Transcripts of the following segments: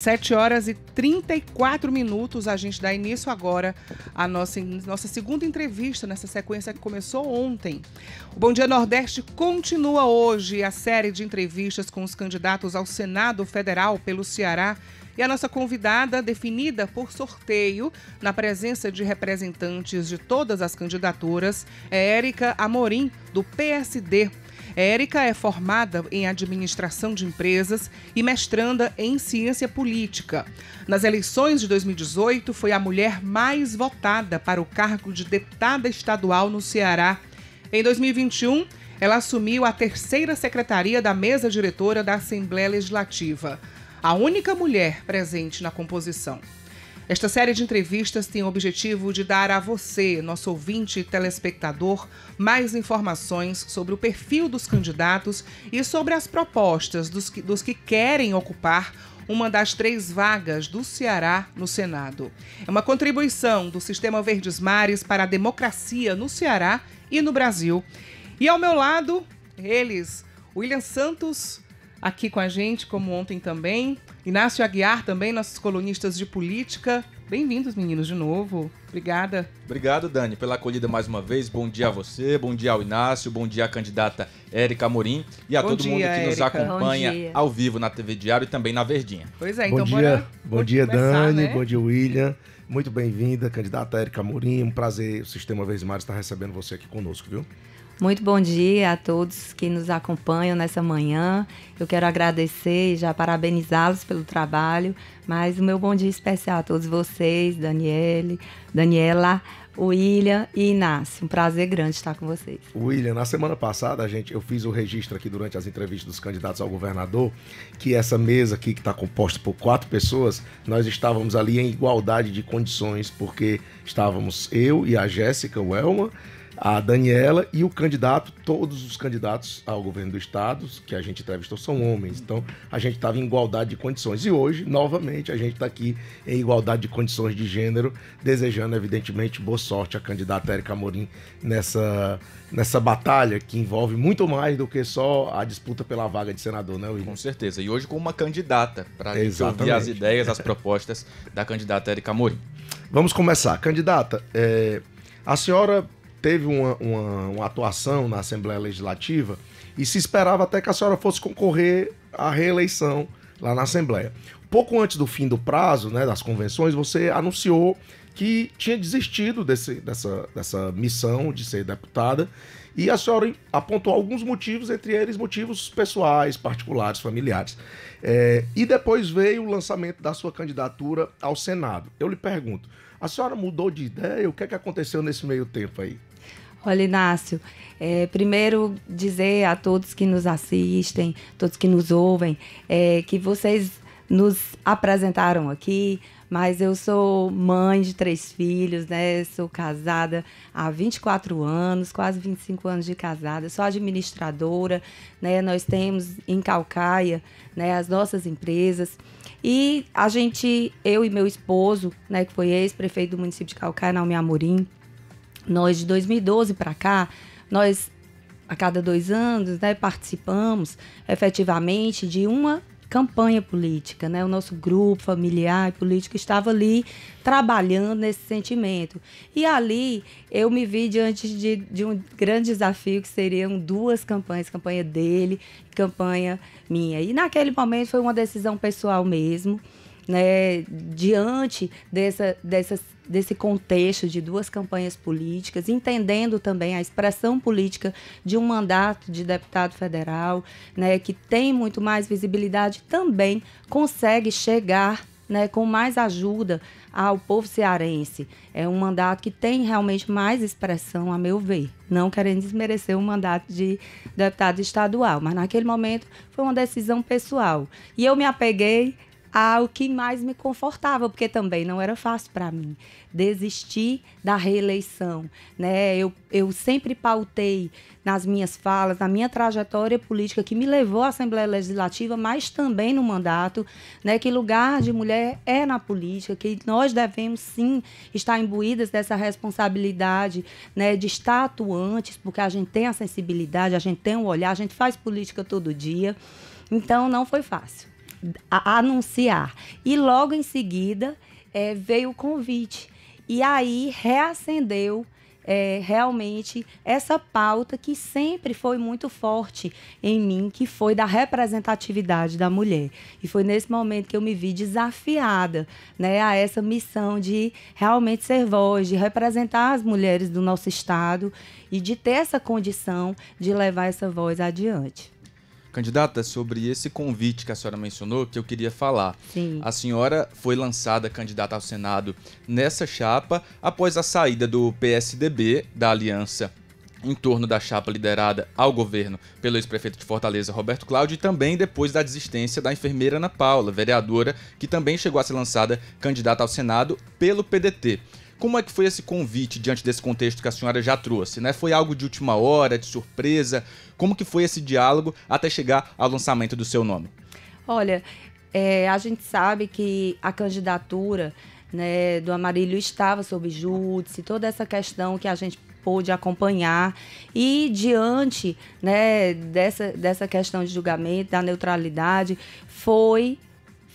7 horas e 34 minutos, a gente dá início agora à nossa, nossa segunda entrevista nessa sequência que começou ontem. O Bom Dia Nordeste continua hoje a série de entrevistas com os candidatos ao Senado Federal pelo Ceará e a nossa convidada, definida por sorteio, na presença de representantes de todas as candidaturas, é Érica Amorim, do PSD. Érica é formada em administração de empresas e mestranda em ciência política. Nas eleições de 2018, foi a mulher mais votada para o cargo de deputada estadual no Ceará. Em 2021, ela assumiu a terceira secretaria da mesa diretora da Assembleia Legislativa, a única mulher presente na composição. Esta série de entrevistas tem o objetivo de dar a você, nosso ouvinte e telespectador, mais informações sobre o perfil dos candidatos e sobre as propostas dos que, dos que querem ocupar uma das três vagas do Ceará no Senado. É uma contribuição do Sistema Verdes Mares para a democracia no Ceará e no Brasil. E ao meu lado, eles, William Santos, aqui com a gente, como ontem também. Inácio Aguiar também, nossos colunistas de política. Bem-vindos, meninos, de novo. Obrigada. Obrigado, Dani, pela acolhida mais uma vez. Bom dia a você, bom dia ao Inácio, bom dia à candidata Érica Amorim e a bom todo dia, mundo que Érica. nos acompanha ao vivo na TV Diário e também na Verdinha. Pois é, então bom dia, bom dia Dani, né? bom dia William. Muito bem-vinda, candidata Érica Amorim. Um prazer, o Sistema Vez Mais, estar tá recebendo você aqui conosco, viu? Muito bom dia a todos que nos acompanham nessa manhã. Eu quero agradecer e já parabenizá-los pelo trabalho, mas o meu bom dia especial a todos vocês, Daniele, Daniela, William e Inácio. Um prazer grande estar com vocês. William, na semana passada, a gente, eu fiz o registro aqui durante as entrevistas dos candidatos ao governador, que essa mesa aqui, que está composta por quatro pessoas, nós estávamos ali em igualdade de condições, porque estávamos eu e a Jéssica Elma, a Daniela e o candidato, todos os candidatos ao governo do estado que a gente entrevistou são homens. Então a gente estava em igualdade de condições. E hoje, novamente, a gente está aqui em igualdade de condições de gênero, desejando, evidentemente, boa sorte à candidata Érica Morim nessa, nessa batalha que envolve muito mais do que só a disputa pela vaga de senador, né, William? Com certeza. E hoje com uma candidata, para a ouvir as ideias, as propostas da candidata Érica Morim. Vamos começar. Candidata, é, a senhora teve uma, uma, uma atuação na Assembleia Legislativa e se esperava até que a senhora fosse concorrer à reeleição lá na Assembleia. Pouco antes do fim do prazo né, das convenções, você anunciou que tinha desistido desse, dessa, dessa missão de ser deputada e a senhora apontou alguns motivos, entre eles motivos pessoais, particulares, familiares. É, e depois veio o lançamento da sua candidatura ao Senado. Eu lhe pergunto, a senhora mudou de ideia? O que é que aconteceu nesse meio tempo aí? Olha, Inácio, é, primeiro dizer a todos que nos assistem, todos que nos ouvem, é, que vocês nos apresentaram aqui, mas eu sou mãe de três filhos, né? Sou casada há 24 anos, quase 25 anos de casada, sou administradora, né? Nós temos em Calcaia, né, as nossas empresas. E a gente, eu e meu esposo, né, que foi ex-prefeito do município de Calcaia, Naomi Amorim, nós, de 2012 para cá, nós, a cada dois anos, né, participamos efetivamente de uma campanha política, né? O nosso grupo familiar e político estava ali trabalhando nesse sentimento. E ali eu me vi diante de, de um grande desafio que seriam duas campanhas, campanha dele, campanha minha. E naquele momento foi uma decisão pessoal mesmo né, diante dessa, desse contexto de duas campanhas políticas, entendendo também a expressão política de um mandato de deputado federal, né, que tem muito mais visibilidade, também consegue chegar né, com mais ajuda ao povo cearense. É um mandato que tem realmente mais expressão, a meu ver. Não querendo desmerecer o mandato de deputado estadual, mas naquele momento foi uma decisão pessoal. E eu me apeguei ao que mais me confortava, porque também não era fácil para mim desistir da reeleição. Né? Eu, eu sempre pautei nas minhas falas, na minha trajetória política que me levou à Assembleia Legislativa, mas também no mandato, né? que lugar de mulher é na política, que nós devemos sim estar imbuídas dessa responsabilidade né? de estar atuantes, porque a gente tem a sensibilidade, a gente tem o um olhar, a gente faz política todo dia. Então não foi fácil anunciar. E logo em seguida é, veio o convite. E aí reacendeu é, realmente essa pauta que sempre foi muito forte em mim, que foi da representatividade da mulher. E foi nesse momento que eu me vi desafiada né, a essa missão de realmente ser voz, de representar as mulheres do nosso Estado e de ter essa condição de levar essa voz adiante. Candidata, sobre esse convite que a senhora mencionou, que eu queria falar. Sim. A senhora foi lançada candidata ao Senado nessa chapa após a saída do PSDB da aliança em torno da chapa liderada ao governo pelo ex-prefeito de Fortaleza, Roberto Cláudio, e também depois da desistência da enfermeira Ana Paula, vereadora, que também chegou a ser lançada candidata ao Senado pelo PDT. Como é que foi esse convite diante desse contexto que a senhora já trouxe? Né? Foi algo de última hora, de surpresa? Como que foi esse diálogo até chegar ao lançamento do seu nome? Olha, é, a gente sabe que a candidatura né, do Amarílio estava sob júdice, toda essa questão que a gente pôde acompanhar. E diante né, dessa, dessa questão de julgamento, da neutralidade, foi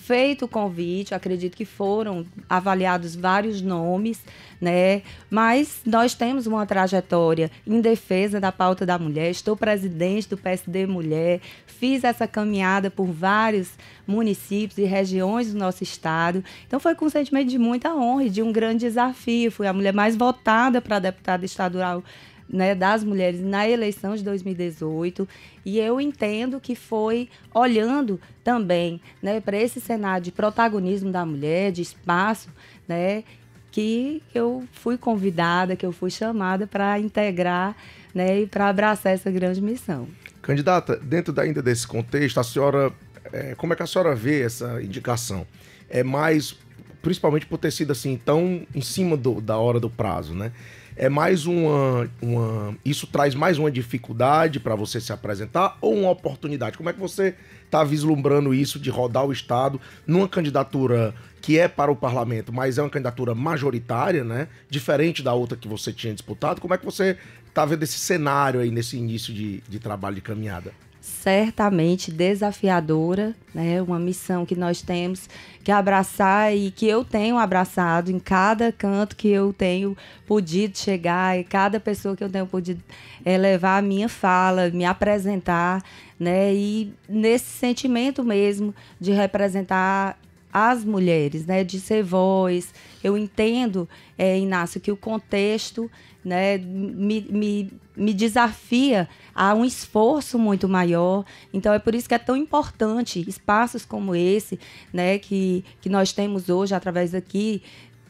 feito o convite, acredito que foram avaliados vários nomes, né? Mas nós temos uma trajetória em defesa da pauta da mulher. Estou presidente do PSD Mulher, fiz essa caminhada por vários municípios e regiões do nosso estado. Então foi com um sentimento de muita honra e de um grande desafio. Fui a mulher mais votada para deputada estadual né, das mulheres na eleição de 2018. E eu entendo que foi olhando também né, para esse cenário de protagonismo da mulher, de espaço, né, que eu fui convidada, que eu fui chamada para integrar né, e para abraçar essa grande missão. Candidata, dentro ainda desse contexto, a senhora, é, como é que a senhora vê essa indicação? É mais, principalmente por ter sido assim tão em cima do, da hora do prazo, né? é mais uma, uma isso traz mais uma dificuldade para você se apresentar ou uma oportunidade? Como é que você está vislumbrando isso de rodar o estado numa candidatura que é para o parlamento, mas é uma candidatura majoritária, né? Diferente da outra que você tinha disputado. Como é que você está vendo esse cenário aí nesse início de, de trabalho de caminhada? certamente desafiadora, né? Uma missão que nós temos que abraçar e que eu tenho abraçado em cada canto que eu tenho podido chegar e cada pessoa que eu tenho podido é, levar a minha fala, me apresentar, né? E nesse sentimento mesmo de representar as mulheres, né? De ser voz. Eu entendo, é, Inácio, que o contexto né, me, me, me desafia a um esforço muito maior. Então é por isso que é tão importante espaços como esse, né, que, que nós temos hoje através aqui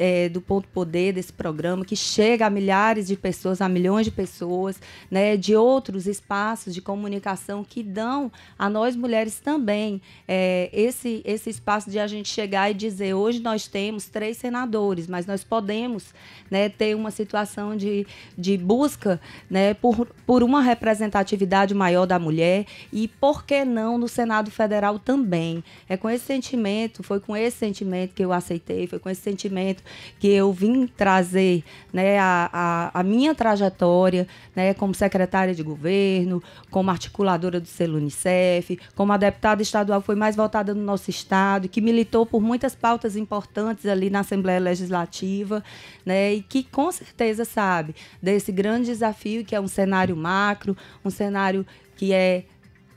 é, do Ponto Poder, desse programa, que chega a milhares de pessoas, a milhões de pessoas, né, de outros espaços de comunicação que dão a nós mulheres também é, esse, esse espaço de a gente chegar e dizer: hoje nós temos três senadores, mas nós podemos né, ter uma situação de, de busca né, por, por uma representatividade maior da mulher e, por que não, no Senado Federal também. É com esse sentimento, foi com esse sentimento que eu aceitei, foi com esse sentimento que eu vim trazer né, a, a, a, minha trajetória né, como secretária de governo, como articuladora do selo Unicef, como a deputada estadual que foi mais votada no nosso estado, que militou por muitas pautas importantes ali na Assembleia Legislativa, né, e que com certeza sabe desse grande desafio que é um cenário macro, um cenário que é,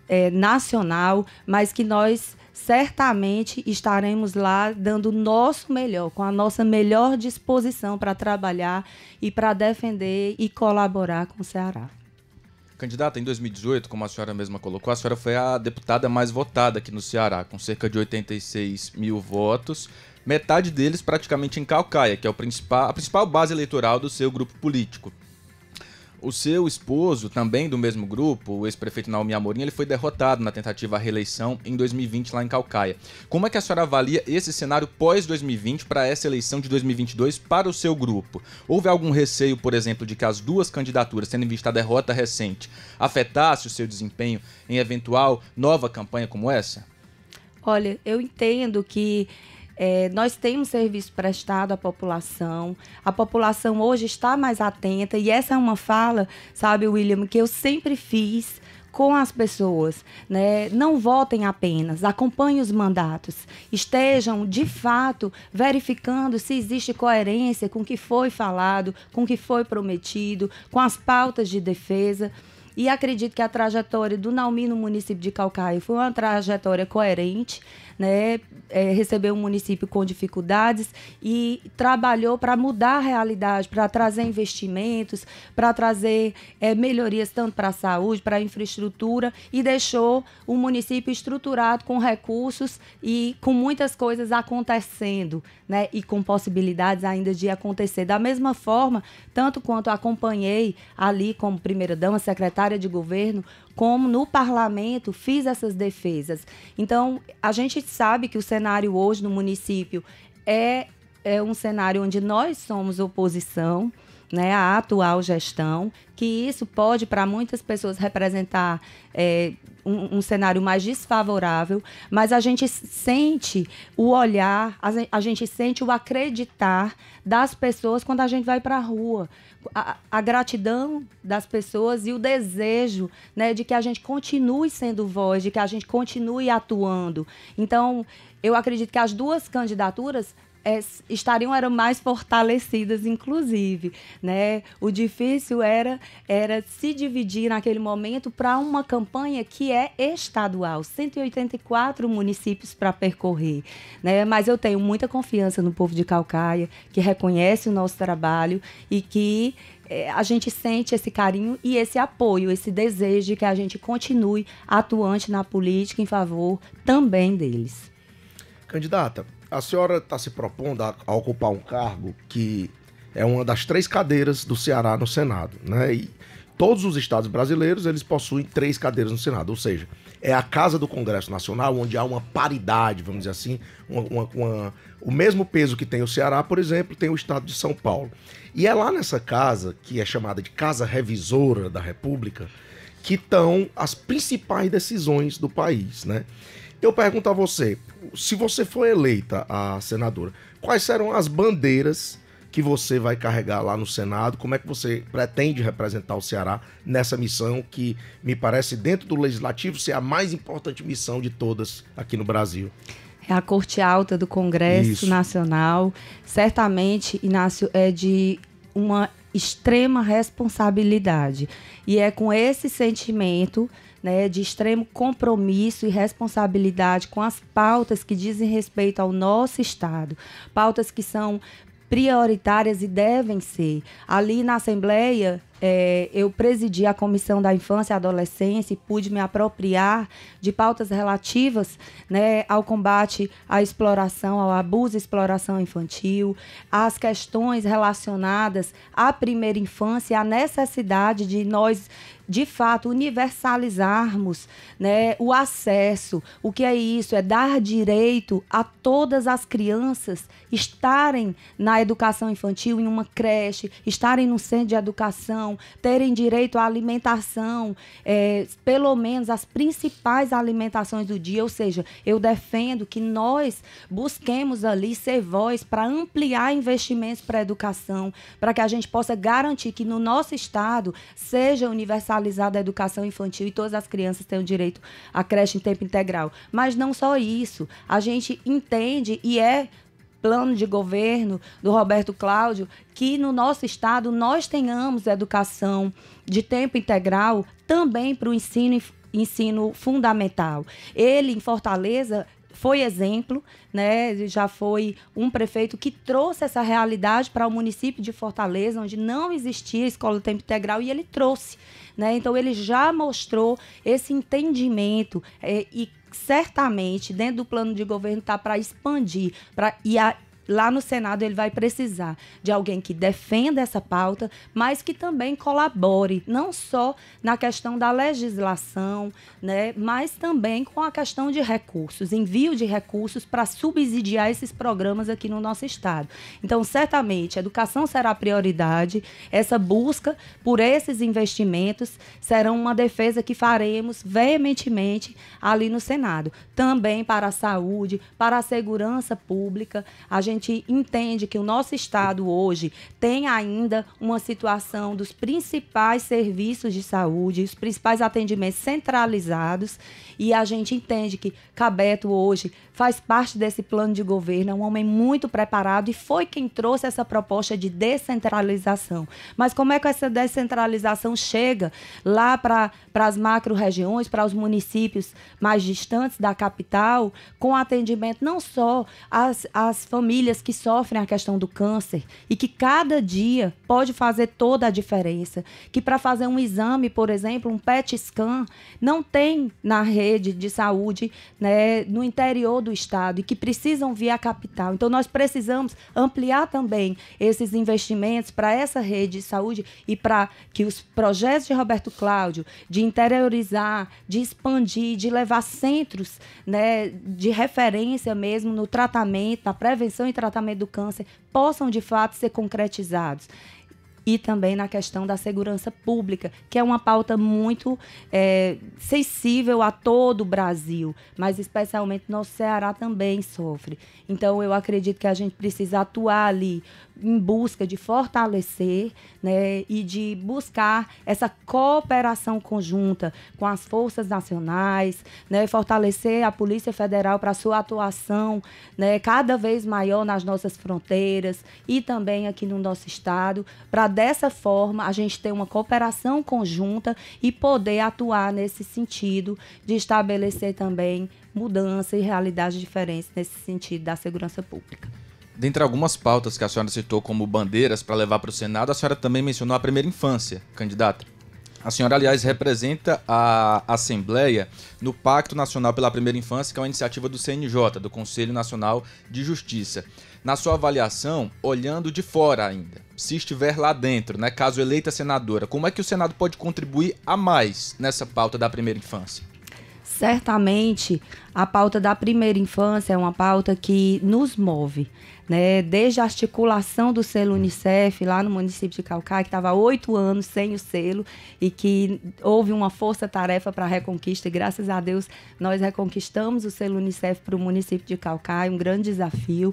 é nacional, mas que nós certamente estaremos lá dando o nosso melhor, com a nossa melhor disposição para trabalhar e para defender e colaborar com o Ceará. Candidata, em 2018, como a senhora mesma colocou, a senhora foi a deputada mais votada aqui no Ceará, com cerca de 86 mil votos, metade deles praticamente em Calcaia, que é a principal base eleitoral do seu grupo político. O seu esposo, também do mesmo grupo, o ex-prefeito Naomi Amorim, ele foi derrotado na tentativa à reeleição em 2020 lá em Calcaia. Como é que a senhora avalia esse cenário pós-2020 para essa eleição de 2022 para o seu grupo? Houve algum receio, por exemplo, de que as duas candidaturas, tendo em vista a derrota recente, afetasse o seu desempenho em eventual nova campanha como essa? Olha, eu entendo que é, nós temos serviço prestado à população, a população hoje está mais atenta, e essa é uma fala, sabe, William, que eu sempre fiz com as pessoas, né? Não votem apenas, acompanhem os mandatos, estejam de fato verificando se existe coerência com o que foi falado, com o que foi prometido, com as pautas de defesa. E acredito que a trajetória do Naumi no município de Calcaia foi uma trajetória coerente, né? É, recebeu um município com dificuldades e trabalhou para mudar a realidade, para trazer investimentos, para trazer é, melhorias tanto para a saúde, para a infraestrutura e deixou o município estruturado com recursos e com muitas coisas acontecendo, né? E com possibilidades ainda de acontecer. Da mesma forma, tanto quanto acompanhei ali como primeira dama, secretária área de governo, como no parlamento, fiz essas defesas. Então, a gente sabe que o cenário hoje no município é, é um cenário onde nós somos oposição né, a atual gestão, que isso pode, para muitas pessoas, representar é, um, um, cenário mais desfavorável, mas a gente sente o olhar, a, gente sente o acreditar das pessoas quando a gente vai para a rua, a, a, gratidão das pessoas e o desejo né, de que a gente continue sendo voz, de que a gente continue atuando. Então, eu acredito que as duas candidaturas é, estariam eram mais fortalecidas, inclusive. Né? O difícil era, era se dividir naquele momento para uma campanha que é estadual, 184 municípios para percorrer. Né? Mas eu tenho muita confiança no povo de Calcaia, que reconhece o nosso trabalho e que é, a gente sente esse carinho e esse apoio, esse desejo de que a gente continue atuante na política em favor também deles. Candidata, a senhora está se propondo a, a, ocupar um cargo que é uma das três cadeiras do Ceará no Senado, né? E todos os estados brasileiros eles possuem três cadeiras no Senado, ou seja, é a casa do Congresso Nacional onde há uma paridade, vamos dizer assim, uma, uma, uma, o mesmo peso que tem o Ceará, por exemplo, tem o estado de São Paulo. E é lá nessa casa que é chamada de casa revisora da República que estão as principais decisões do país, né? Eu pergunto a você, se você for eleita a senadora, quais serão as bandeiras que você vai carregar lá no Senado? Como é que você pretende representar o Ceará nessa missão que me parece dentro do legislativo ser a mais importante missão de todas aqui no Brasil? É a Corte Alta do Congresso Isso. Nacional. Certamente, Inácio, é de uma extrema responsabilidade. E é com esse sentimento né, de extremo compromisso e responsabilidade com as pautas que dizem respeito ao nosso Estado, pautas que são prioritárias e devem ser. Ali na Assembleia é, eu presidi a Comissão da Infância e Adolescência e pude me apropriar de pautas relativas né, ao combate à exploração, ao abuso e exploração infantil, às questões relacionadas à primeira infância, e à necessidade de nós, de fato, universalizarmos né, o acesso. O que é isso? É dar direito a todas as crianças estarem na educação infantil, em uma creche, estarem no centro de educação terem direito à alimentação, é, pelo menos as principais alimentações do dia. Ou seja, eu defendo que nós busquemos ali ser voz para ampliar investimentos para a educação, para que a gente possa garantir que no nosso estado seja universalizada a educação infantil e todas as crianças tenham direito à creche em tempo integral. Mas não só isso, a gente entende e é plano de governo do Roberto Cláudio que no nosso estado nós tenhamos educação de tempo integral também para o ensino, ensino fundamental. Ele, em Fortaleza, foi exemplo, né? Já foi um prefeito que trouxe essa realidade para o município de Fortaleza, onde não existia escola de tempo integral e ele trouxe, né? Então ele já mostrou esse entendimento é, e certamente dentro do plano de governo está para expandir para ir a, lá no Senado ele vai precisar de alguém que defenda essa pauta, mas que também colabore, não só na questão da legislação, né, mas também com a questão de recursos, envio de recursos para subsidiar esses programas aqui no nosso estado. Então, certamente, educação será prioridade, essa busca por esses investimentos será uma defesa que faremos veementemente ali no Senado. Também para a saúde, para a segurança pública, a gente gente entende que o nosso estado hoje tem ainda uma situação dos principais serviços de saúde, os principais atendimentos centralizados, e a gente entende que Cabeto hoje faz parte desse plano de governo, é um homem muito preparado e foi quem trouxe essa proposta de descentralização. Mas como é que essa descentralização chega lá para as macro-regiões, para os municípios mais distantes da capital, com atendimento não só às, às famílias que sofrem a questão do câncer e que cada dia pode fazer toda a diferença, que para fazer um exame, por exemplo, um PET scan, não tem na rede de saúde, né, no interior do Estado e que precisam vir à capital. Então, nós precisamos ampliar também esses investimentos para essa rede de saúde e para que os projetos de Roberto Cláudio, de interiorizar, de expandir, de levar centros né, de referência mesmo no tratamento, na prevenção e tratamento do câncer, possam de fato ser concretizados e também na questão da segurança pública, que é uma pauta muito é, sensível a todo o Brasil, mas especialmente nosso Ceará também sofre. Então, eu acredito que a gente precisa atuar ali em busca de fortalecer né, e de buscar essa cooperação conjunta com as forças nacionais, né, fortalecer a Polícia Federal para sua atuação né, cada vez maior nas nossas fronteiras e também aqui no nosso estado, para dessa forma a gente ter uma cooperação conjunta e poder atuar nesse sentido de estabelecer também mudança e realidades diferentes nesse sentido da segurança pública. Dentre algumas pautas que a senhora citou como bandeiras para levar para o Senado, a senhora também mencionou a primeira infância, candidata. A senhora, aliás, representa a Assembleia no Pacto Nacional pela Primeira Infância, que é uma iniciativa do CNJ, do Conselho Nacional de Justiça. Na sua avaliação, olhando de fora ainda, se estiver lá dentro, né, caso eleita senadora, como é que o Senado pode contribuir a mais nessa pauta da primeira infância? Certamente a pauta da primeira infância é uma pauta que nos move. Né, desde a articulação do selo Unicef lá no município de Calcaia, que estava oito anos sem o selo e que houve uma força-tarefa para a reconquista. E graças a Deus nós reconquistamos o selo Unicef para o município de Calcaia, um grande desafio.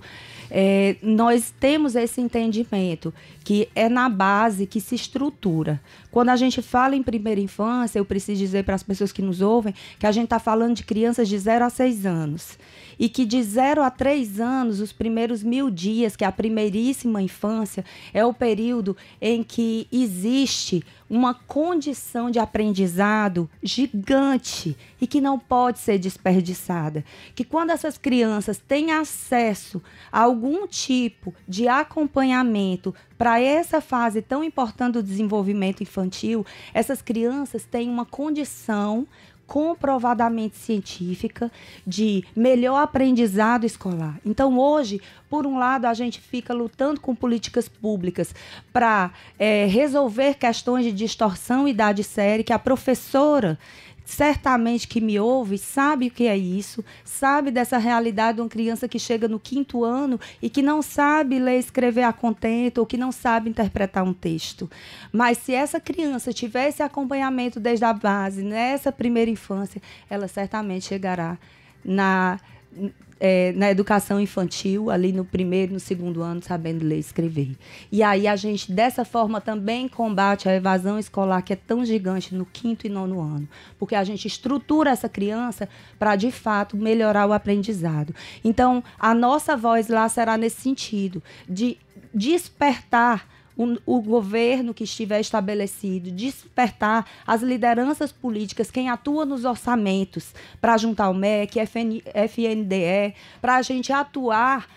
É, nós temos esse entendimento que é na base que se estrutura. Quando a gente fala em primeira infância, eu preciso dizer para as pessoas que nos ouvem que a gente está falando de crianças de 0 a seis anos. E que de zero a três anos, os primeiros mil dias, que é a primeiríssima infância, é o período em que existe uma condição de aprendizado gigante e que não pode ser desperdiçada. Que quando essas crianças têm acesso a algum tipo de acompanhamento para essa fase tão importante do desenvolvimento infantil, essas crianças têm uma condição comprovadamente científica de melhor aprendizado escolar. Então, hoje, por um lado, a gente fica lutando com políticas públicas para é, eh, resolver questões de distorção idade séria, que a professora certamente que me ouve sabe o que é isso, sabe dessa realidade de uma criança que chega no quinto ano e que não sabe ler, escrever a contento ou que não sabe interpretar um texto. Mas se essa criança tivesse acompanhamento desde a base, nessa primeira infância, ela certamente chegará na é, na educação infantil, ali no primeiro, no segundo ano, sabendo ler e escrever. E aí a gente, dessa forma, também combate a evasão escolar, que é tão gigante no quinto e nono ano, porque a gente estrutura essa criança para, de fato, melhorar o aprendizado. Então, a nossa voz lá será nesse sentido, de despertar o, o, governo que estiver estabelecido, despertar as lideranças políticas, quem atua nos orçamentos, para juntar o MEC, FN, FNDE, para a gente atuar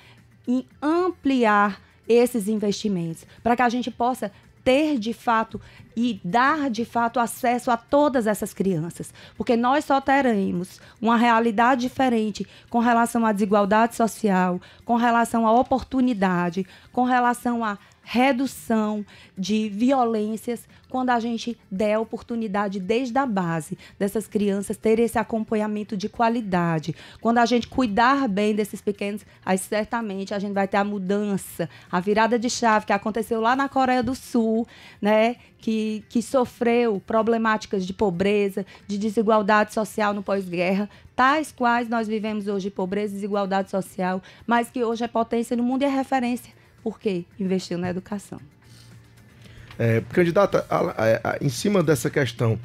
em ampliar esses investimentos, para que a gente possa ter de fato e dar de fato acesso a todas essas crianças, porque nós só teremos uma realidade diferente com relação à desigualdade social, com relação à oportunidade, com relação a redução de violências quando a gente der a oportunidade desde a base dessas crianças ter esse acompanhamento de qualidade. Quando a gente cuidar bem desses pequenos, aí certamente a gente vai ter a mudança, a virada de chave que aconteceu lá na Coreia do Sul, né, que, que sofreu problemáticas de pobreza, de desigualdade social no pós-guerra, tais quais nós vivemos hoje, pobreza, desigualdade social, mas que hoje é potência no mundo e é referência por quê? Investiu na educação. É, candidata, a, a, a, em cima dessa questão,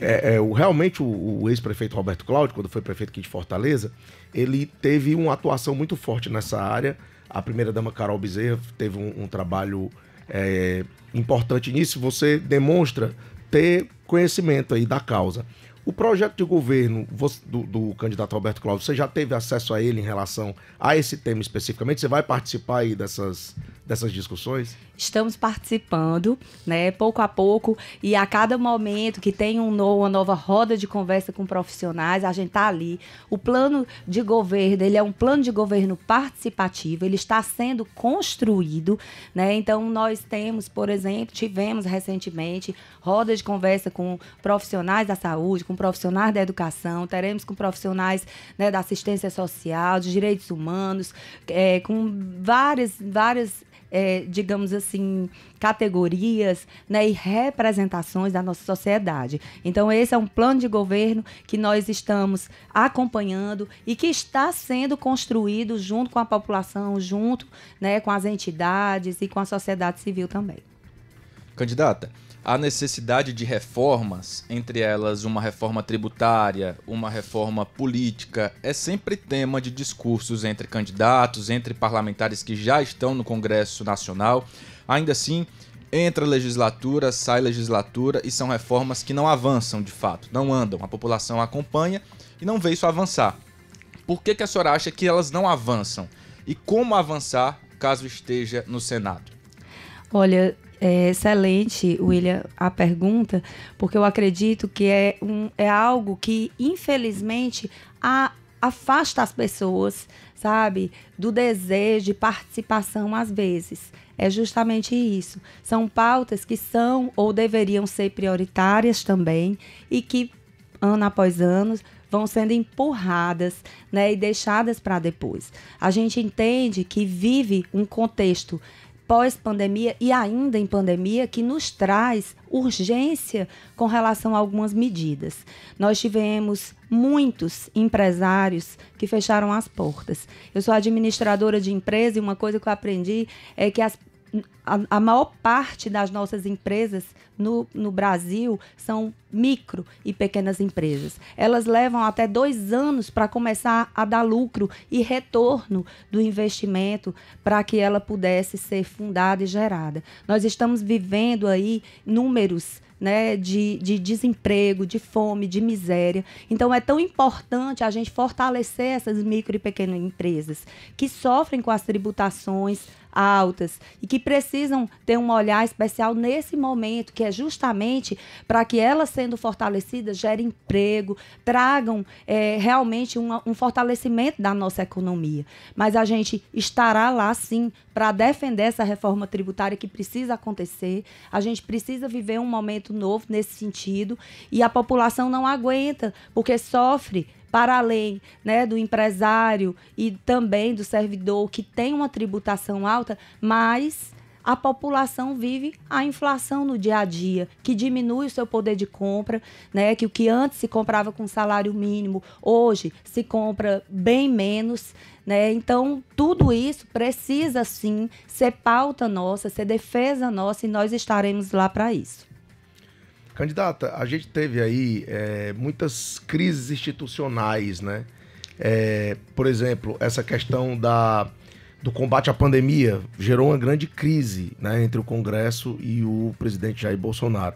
é, é, o, realmente o, o ex-prefeito Roberto Cláudio, quando foi prefeito aqui de Fortaleza, ele teve uma atuação muito forte nessa área. A primeira-dama Carol Bezerra teve um, um trabalho é, importante nisso. Você demonstra ter conhecimento aí da causa. O projeto de governo do, do, candidato Roberto Cláudio, você já teve acesso a ele em relação a esse tema especificamente? Você vai participar aí dessas, dessas discussões? estamos participando, né, pouco a pouco, e a cada momento que tem um novo, uma nova roda de conversa com profissionais, a gente está ali. O plano de governo, ele é um plano de governo participativo, ele está sendo construído, né? Então nós temos, por exemplo, tivemos recentemente roda de conversa com profissionais da saúde, com profissionais da educação, teremos com profissionais né, da assistência social, de direitos humanos, é, com várias, várias é, digamos assim, categorias né, e representações da nossa sociedade. Então, esse é um plano de governo que nós estamos acompanhando e que está sendo construído junto com a população, junto né, com as entidades e com a sociedade civil também. Candidata, a necessidade de reformas, entre elas uma reforma tributária, uma reforma política, é sempre tema de discursos entre candidatos, entre parlamentares que já estão no Congresso Nacional. Ainda assim, entra legislatura, sai legislatura e são reformas que não avançam de fato, não andam. A população acompanha e não vê isso avançar. Por que, que a senhora acha que elas não avançam? E como avançar caso esteja no Senado? Olha, é excelente, William, a pergunta, porque eu acredito que é, um, é algo que, infelizmente, a, afasta as pessoas, sabe, do desejo de participação às vezes. É justamente isso. São pautas que são ou deveriam ser prioritárias também e que, ano após ano, vão sendo empurradas né, e deixadas para depois. A gente entende que vive um contexto pós-pandemia e ainda em pandemia, que nos traz urgência com relação a algumas medidas. Nós tivemos muitos empresários que fecharam as portas. Eu sou administradora de empresa e uma coisa que eu aprendi é que as a, a, maior parte das nossas empresas no, no Brasil são micro e pequenas empresas. Elas levam até dois anos para começar a dar lucro e retorno do investimento para que ela pudesse ser fundada e gerada. Nós estamos vivendo aí números né, de, de desemprego, de fome, de miséria. Então é tão importante a gente fortalecer essas micro e pequenas empresas que sofrem com as tributações, altas e que precisam ter um olhar especial nesse momento, que é justamente para que elas sendo fortalecidas gerem emprego, tragam é, realmente um fortalecimento da nossa economia. Mas a gente estará lá sim para defender essa reforma tributária que precisa acontecer. A gente precisa viver um momento novo nesse sentido e a população não aguenta porque sofre para além né, do empresário e também do servidor que tem uma tributação alta, mas a população vive a inflação no dia a dia, que diminui o seu poder de compra, né? Que o que antes se comprava com salário mínimo, hoje se compra bem menos, né? Então, tudo isso precisa sim ser pauta nossa, ser defesa nossa e nós estaremos lá para isso. Candidata, a gente teve aí é, muitas crises institucionais, né? É, por exemplo, essa questão da, do combate à pandemia gerou uma grande crise né, entre o Congresso e o presidente Jair Bolsonaro.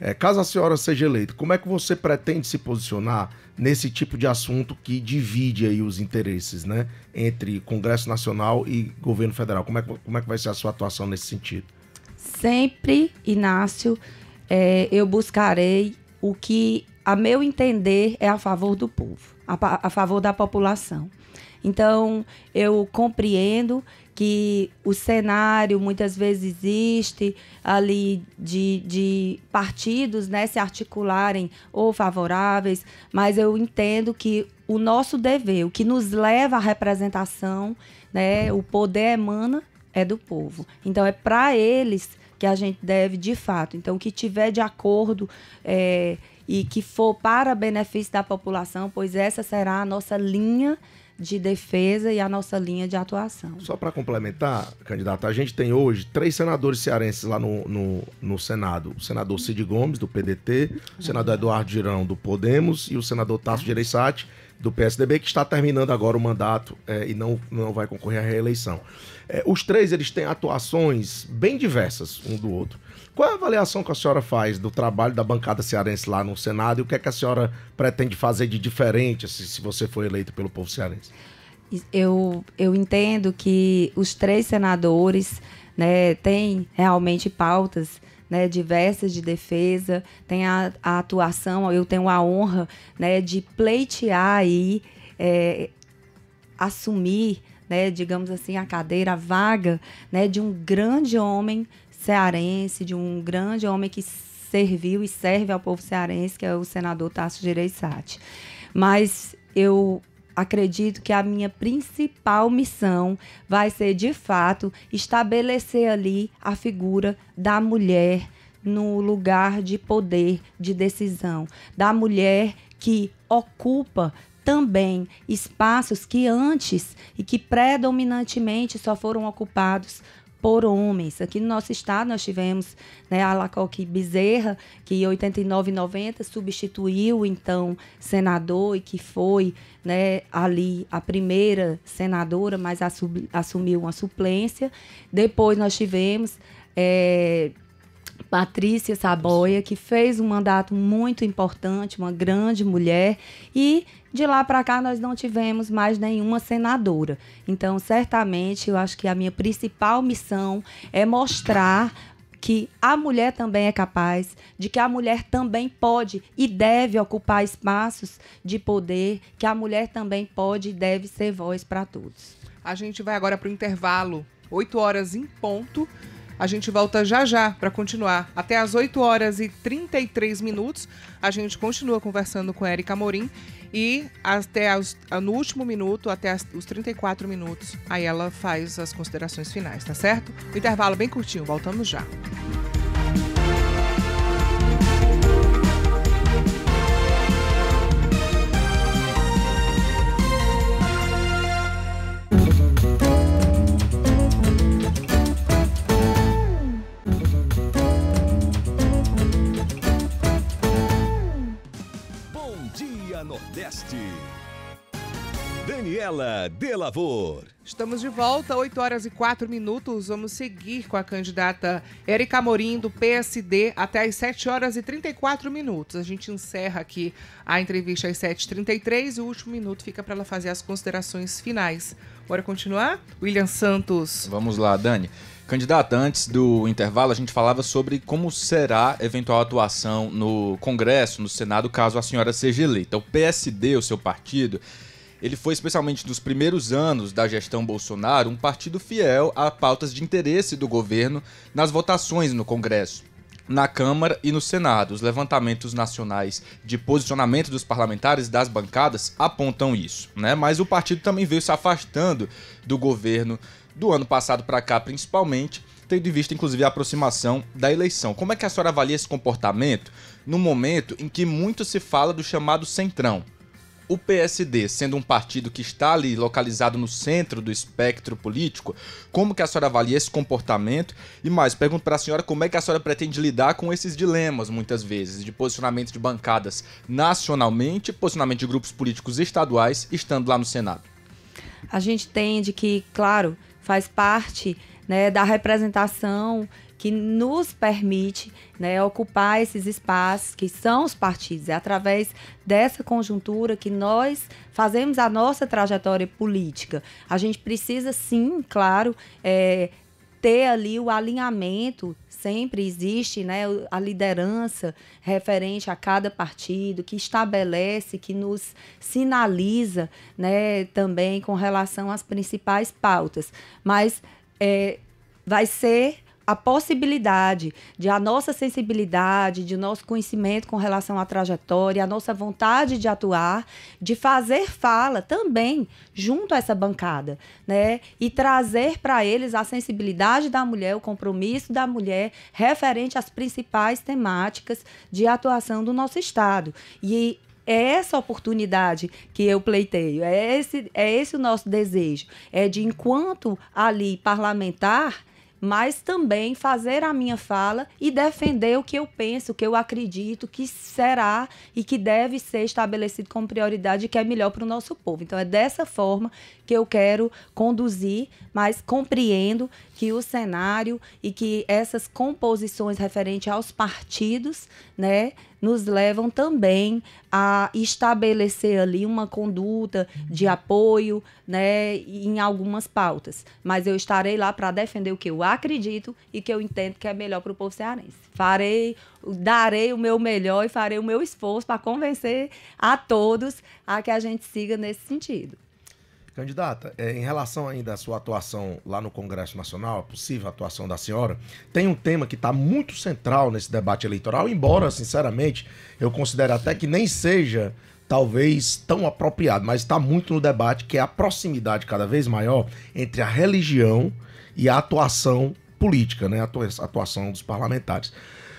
É, caso a senhora seja eleita, como é que você pretende se posicionar nesse tipo de assunto que divide aí os interesses né, entre Congresso Nacional e governo federal? Como é, como é que vai ser a sua atuação nesse sentido? Sempre, Inácio, é, eu buscarei o que, a meu entender, é a favor do povo, a, a favor da população. Então, eu compreendo que o cenário muitas vezes existe ali de, de partidos né, se articularem ou favoráveis, mas eu entendo que o nosso dever, o que nos leva à representação, né, o poder emana é do povo. Então é para eles que a gente deve de fato. Então, o que tiver de acordo é, e que for para benefício da população, pois essa será a nossa linha de defesa e a nossa linha de atuação. Só para complementar, candidato, a gente tem hoje três senadores cearenses lá no, no, no, Senado. O senador Cid Gomes, do PDT, o senador Eduardo Girão, do Podemos, e o senador Tasso Gereissati, do PSDB, que está terminando agora o mandato é, e não, não vai concorrer à reeleição. É, os três eles têm atuações bem diversas um do outro. Qual é a avaliação que a senhora faz do trabalho da bancada cearense lá no Senado e o que é que a senhora pretende fazer de diferente se, assim, se você for eleito pelo povo cearense? Eu, eu entendo que os três senadores né, têm realmente pautas né, diversas de defesa, tem a, a, atuação, eu tenho a honra né, de pleitear e é, assumir né, digamos assim, a cadeira, a vaga, né, de um grande homem cearense, de um grande homem que serviu e serve ao povo cearense, que é o senador Tasso Gereissati. Mas eu acredito que a minha principal missão vai ser, de fato, estabelecer ali a figura da mulher no lugar de poder, de decisão, da mulher que ocupa também espaços que antes e que predominantemente só foram ocupados por homens. Aqui no nosso estado nós tivemos né, a Lacoque Bezerra, que em 89 90 substituiu então senador e que foi né, ali a primeira senadora, mas assumiu uma suplência. Depois nós tivemos é, Patrícia Saboia, que fez um mandato muito importante, uma grande mulher, e de lá para cá nós não tivemos mais nenhuma senadora. Então, certamente, eu acho que a minha principal missão é mostrar que a mulher também é capaz, de que a mulher também pode e deve ocupar espaços de poder, que a mulher também pode e deve ser voz para todos. A gente vai agora para o intervalo, 8 horas em ponto. A gente volta já já para continuar. Até às 8 horas e 33 minutos, a gente continua conversando com Erika Morim e até no último minuto, até as, os 34 minutos, aí ela faz as considerações finais, tá certo? intervalo bem curtinho, voltamos já. De Lavor. Estamos de volta, 8 horas e 4 minutos. Vamos seguir com a candidata Erika Morim, do PSD, até às 7 horas e 34 minutos. A gente encerra aqui a entrevista às 7h33 e o último minuto fica para ela fazer as considerações finais. Bora continuar? William Santos. Vamos lá, Dani. Candidata, antes do intervalo, a gente falava sobre como será eventual atuação no Congresso, no Senado, caso a senhora seja eleita. O PSD, o seu partido, ele foi, especialmente nos primeiros anos da gestão Bolsonaro, um partido fiel a pautas de interesse do governo nas votações no Congresso na Câmara e no Senado. Os levantamentos nacionais de posicionamento dos parlamentares das bancadas apontam isso, né? Mas o partido também veio se afastando do governo do ano passado para cá, principalmente, tendo em vista inclusive a aproximação da eleição. Como é que a senhora avalia esse comportamento no momento em que muito se fala do chamado Centrão? o PSD, sendo um partido que está ali localizado no centro do espectro político, como que a senhora avalia esse comportamento? E mais, pergunto para a senhora como é que a senhora pretende lidar com esses dilemas, muitas vezes, de posicionamento de bancadas nacionalmente, posicionamento de grupos políticos estaduais, estando lá no Senado. A gente entende que, claro, faz parte né, da representação que nos permite né, ocupar esses espaços que são os partidos. É através dessa conjuntura que nós fazemos a nossa trajetória política. A gente precisa, sim, claro, é, ter ali o alinhamento sempre existe né, a liderança referente a cada partido que estabelece, que nos sinaliza né, também com relação às principais pautas. Mas é, vai ser a possibilidade de a nossa sensibilidade, de nosso conhecimento com relação à trajetória, a nossa vontade de atuar, de fazer fala também junto a essa bancada, né? E trazer para eles a sensibilidade da mulher, o compromisso da mulher referente às principais temáticas de atuação do nosso estado. E é essa oportunidade que eu pleiteio, é esse, é esse o nosso desejo. É de, enquanto ali parlamentar, mas também fazer a minha fala e defender o que eu penso, o que eu acredito, que será e que deve ser estabelecido como prioridade e que é melhor para o nosso povo. Então é dessa forma que eu quero conduzir, mas compreendo que o cenário e que essas composições referentes aos partidos, né, nos levam também a estabelecer ali uma conduta de uhum. apoio, né, em algumas pautas. Mas eu estarei lá para defender o que eu acredito e que eu entendo que é melhor para o povo cearense. Farei, darei o meu melhor e farei o meu esforço para convencer a todos a que a gente siga nesse sentido. Candidata, é, em relação ainda à sua atuação lá no Congresso Nacional, a possível atuação da senhora, tem um tema que está muito central nesse debate eleitoral, embora, sinceramente, eu considere até que nem seja talvez tão apropriado, mas está muito no debate, que é a proximidade cada vez maior entre a religião e a atuação política, né? a atuação dos parlamentares.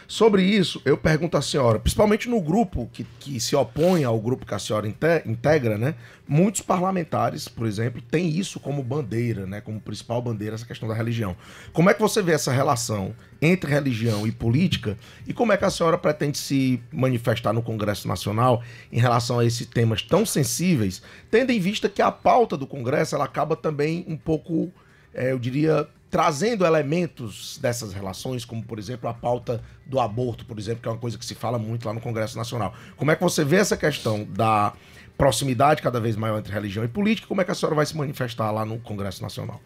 Sobre isso, eu pergunto à senhora, principalmente no grupo que, que se opõe ao grupo que a senhora integra, né? Muitos parlamentares, por exemplo, têm isso como bandeira, né? Como principal bandeira, essa questão da religião. Como é que você vê essa relação entre religião e política? E como é que a senhora pretende se manifestar no Congresso Nacional em relação a esses temas tão sensíveis, tendo em vista que a pauta do Congresso ela acaba também um pouco, é, eu diria, trazendo elementos dessas relações, como por exemplo a pauta do aborto, por exemplo, que é uma coisa que se fala muito lá no Congresso Nacional. Como é que você vê essa questão da proximidade cada vez maior entre religião e política? Como é que a senhora vai se manifestar lá no Congresso Nacional?